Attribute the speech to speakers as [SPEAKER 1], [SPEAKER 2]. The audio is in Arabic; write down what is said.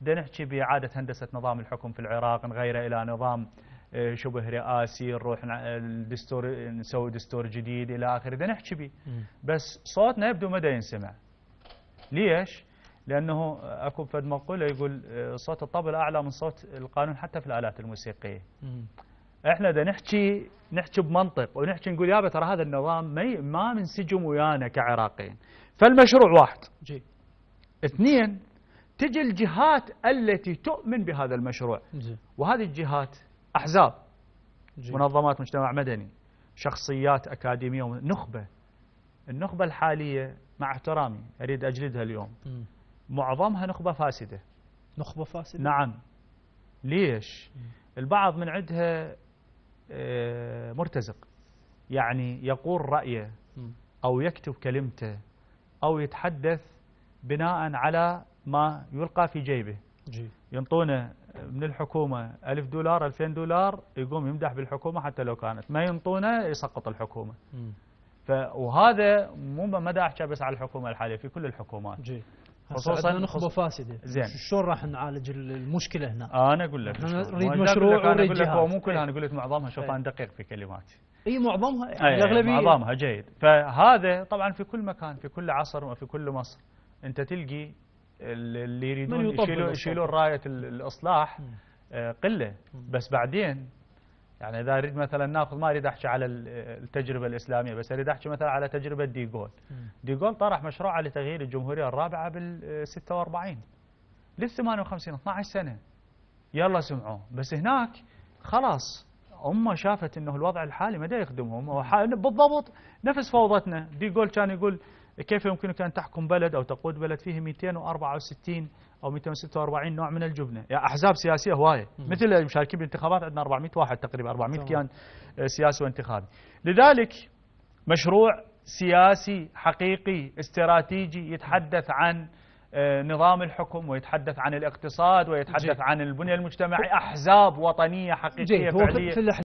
[SPEAKER 1] بدنا نحكي بإعادة هندسة نظام الحكم في العراق نغيره إلى نظام آه، شبه رئاسي نروح الدستور نسوي دستور جديد إلى آخره بدنا نحكي به بس صوتنا يبدو مدى ينسمع ليش؟ لأنه أكو فد مقولة يقول آه، صوت الطبل أعلى من صوت القانون حتى في الآلات الموسيقية احنا دا نحكي نحكي بمنطق ونحكي نقول يابا ترى هذا النظام ما منسجم ويانا كعراقيين فالمشروع واحد جي. اثنين تجي الجهات التي تؤمن بهذا المشروع وهذه الجهات أحزاب منظمات مجتمع مدني شخصيات أكاديمية نخبة النخبة الحالية مع احترامي أريد أجلدها اليوم معظمها نخبة فاسدة نخبة فاسدة؟ نعم ليش؟ البعض من عندها آه، مرتزق يعني يقول رأيه أو يكتب كلمته أو يتحدث بناء على ما يلقى في جيبه جي. ينطونه من الحكومة ألف دولار ألفين دولار يقوم يمدح بالحكومة حتى لو كانت ما ينطونه يسقط الحكومة ف وهذا مو ما احكي بس على الحكومه الحاليه في كل الحكومات جي. خصوصا نخبه فاسده زين شلون راح نعالج المشكله هنا؟ انا اقول لك نريد مشروع انا اقول لك هو مو كلها انا اقول لك معظمها شوف إيه. انا دقيق في كلماتي اي معظمها يعني الاغلبيه معظمها جيد فهذا طبعا في كل مكان في كل عصر وفي كل مصر انت تلقي اللي يريدون يشيلوا يشيلوا رايه الاصلاح آه، قله بس بعدين يعني اذا اريد مثلا ناخذ ما اريد احكي على التجربه الاسلاميه بس اريد احكي مثلا على تجربه ديغول ديغول طرح مشروع لتغيير الجمهوريه الرابعه بال 46 لل 58 12 سنه يلا سمعوه بس هناك خلاص امه شافت انه الوضع الحالي ما دا يخدمهم بالضبط نفس فوضتنا ديغول كان يقول كيف يمكنك أن تحكم بلد أو تقود بلد فيه 264 أو 246 نوع من الجبنة يعني أحزاب سياسية هواية مثل المشاركين بالانتخابات عندنا 400 واحد تقريبا 400 كيان آه، سياسي وانتخابي لذلك مشروع سياسي حقيقي استراتيجي يتحدث عن آه، نظام الحكم ويتحدث عن الاقتصاد ويتحدث جيد. عن البنية المجتمعية أحزاب وطنية حقيقية جيد. فعلية